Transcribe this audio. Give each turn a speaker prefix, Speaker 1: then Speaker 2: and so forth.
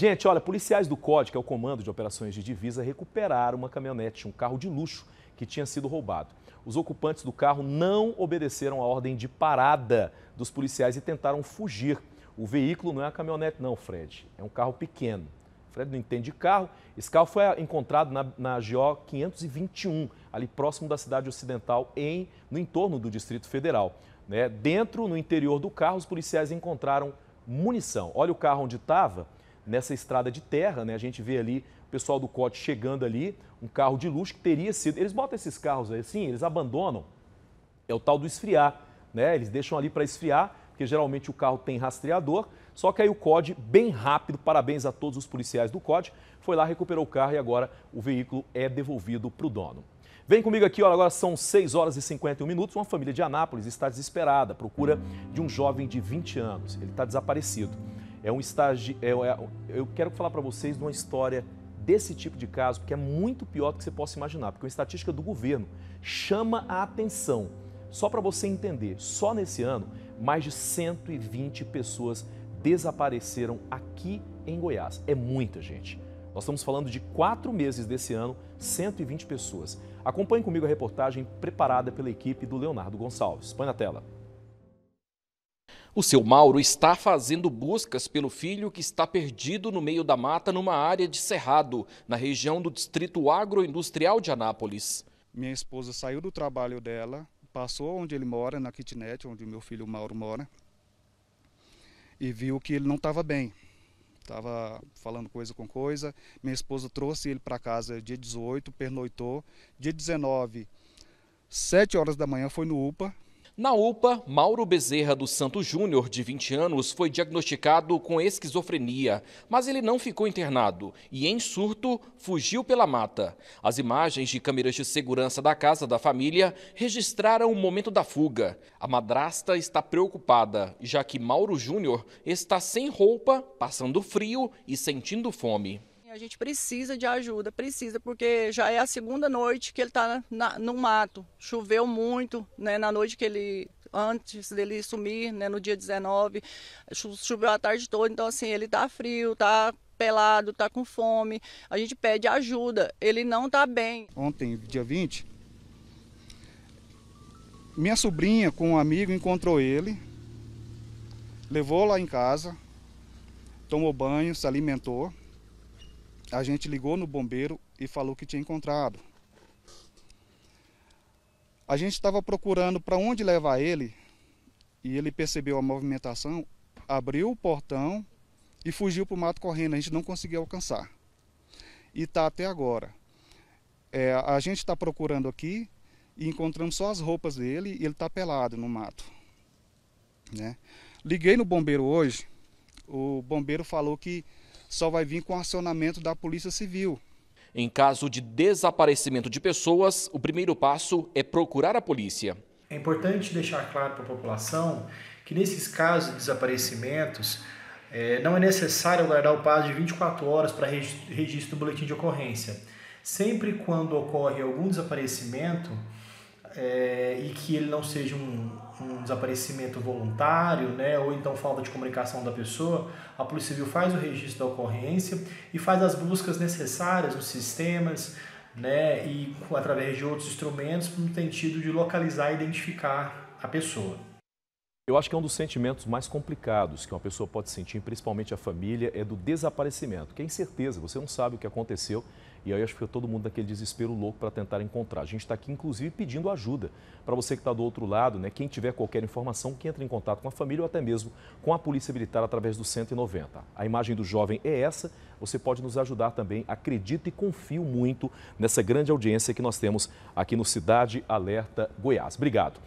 Speaker 1: Gente, olha, policiais do COD, que é o Comando de Operações de Divisa, recuperaram uma caminhonete, um carro de luxo que tinha sido roubado. Os ocupantes do carro não obedeceram a ordem de parada dos policiais e tentaram fugir. O veículo não é uma caminhonete, não, Fred. É um carro pequeno. Fred não entende de carro. Esse carro foi encontrado na, na GO 521, ali próximo da cidade ocidental, em, no entorno do Distrito Federal. Né? Dentro, no interior do carro, os policiais encontraram munição. Olha o carro onde estava nessa estrada de terra, né? A gente vê ali o pessoal do COT chegando ali, um carro de luxo que teria sido. Eles botam esses carros aí assim, eles abandonam. É o tal do esfriar, né? Eles deixam ali para esfriar, porque geralmente o carro tem rastreador. Só que aí o COD, bem rápido, parabéns a todos os policiais do COD, foi lá, recuperou o carro e agora o veículo é devolvido para o dono. Vem comigo aqui, olha, agora são 6 horas e 51 minutos. Uma família de Anápolis está desesperada, procura de um jovem de 20 anos. Ele está desaparecido. É um estágio. É, é, eu quero falar para vocês de uma história desse tipo de caso, porque é muito pior do que você possa imaginar, porque uma estatística do governo chama a atenção. Só para você entender, só nesse ano, mais de 120 pessoas desapareceram aqui em Goiás. É muita gente. Nós estamos falando de quatro meses desse ano, 120 pessoas. Acompanhe comigo a reportagem preparada pela equipe do Leonardo Gonçalves. Põe na tela. O seu Mauro está fazendo buscas pelo filho que está perdido no
Speaker 2: meio da mata numa área de cerrado, na região do distrito agroindustrial de Anápolis.
Speaker 3: Minha esposa saiu do trabalho dela, passou onde ele mora, na kitnet, onde meu filho Mauro mora, e viu que ele não estava bem. Estava falando coisa com coisa. Minha esposa trouxe ele para casa dia 18, pernoitou. Dia 19, 7 horas da manhã, foi no UPA,
Speaker 2: na UPA, Mauro Bezerra do Santo Júnior, de 20 anos, foi diagnosticado com esquizofrenia, mas ele não ficou internado e, em surto, fugiu pela mata. As imagens de câmeras de segurança da casa da família registraram o momento da fuga. A madrasta está preocupada, já que Mauro Júnior está sem roupa, passando frio e sentindo fome.
Speaker 3: A gente precisa de ajuda, precisa, porque já é a segunda noite que ele está no mato. Choveu muito, né? Na noite que ele antes dele sumir, né, no dia 19, choveu a tarde toda, então assim, ele tá frio, tá pelado, tá com fome. A gente pede ajuda, ele não tá bem. Ontem, dia 20, minha sobrinha com um amigo encontrou ele, levou lá em casa, tomou banho, se alimentou a gente ligou no bombeiro e falou que tinha encontrado. A gente estava procurando para onde levar ele e ele percebeu a movimentação, abriu o portão e fugiu para o mato correndo. A gente não conseguiu alcançar. E está até agora. É, a gente está procurando aqui e encontramos só as roupas dele e ele está pelado no mato. Né? Liguei no bombeiro hoje, o bombeiro falou que só vai vir com acionamento da Polícia Civil.
Speaker 2: Em caso de
Speaker 3: desaparecimento de pessoas,
Speaker 2: o primeiro passo é procurar a polícia.
Speaker 4: É importante deixar claro para a população que nesses casos de desaparecimentos, é, não é necessário guardar o prazo de 24 horas para registro do boletim de ocorrência. Sempre quando ocorre algum desaparecimento, é, e que ele não seja um, um desaparecimento voluntário, né, ou então falta de comunicação da pessoa, a Polícia Civil faz o registro da ocorrência e faz as buscas necessárias nos sistemas, né, e através de outros instrumentos no sentido de localizar e identificar a pessoa.
Speaker 1: Eu acho que é um dos sentimentos mais complicados que uma pessoa pode sentir, principalmente a família, é do desaparecimento, que é incerteza, você não sabe o que aconteceu. E aí acho que todo mundo naquele desespero louco para tentar encontrar. A gente está aqui, inclusive, pedindo ajuda para você que está do outro lado, né? Quem tiver qualquer informação, que entre em contato com a família ou até mesmo com a Polícia Militar através do 190. A imagem do jovem é essa. Você pode nos ajudar também. Acredito e confio muito nessa grande audiência que nós temos aqui no Cidade Alerta Goiás. Obrigado.